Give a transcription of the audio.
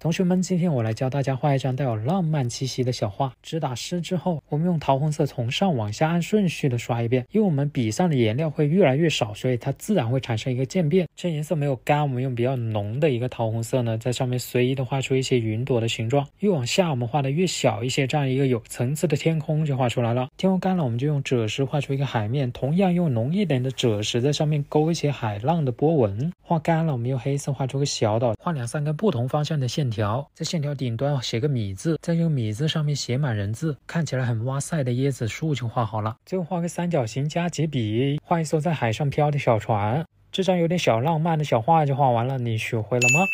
同学们，今天我来教大家画一张带有浪漫气息的小画。纸打湿之后，我们用桃红色从上往下按顺序的刷一遍，因为我们笔上的颜料会越来越少，所以它自然会产生一个渐变。趁颜色没有干，我们用比较浓的一个桃红色呢，在上面随意的画出一些云朵的形状。越往下我们画的越小一些，这样一个有层次的天空就画出来了。天空干了，我们就用赭石画出一个海面，同样用浓一点的赭石在上面勾一些海浪的波纹。画干了，我们用黑色画出个小岛，画两三根不同方向的线。条在线条顶端写个米字，再用米字上面写满人字，看起来很哇塞的椰子树就画好了。最后画个三角形加几笔，画一艘在海上飘的小船，这张有点小浪漫的小画就画完了。你学会了吗？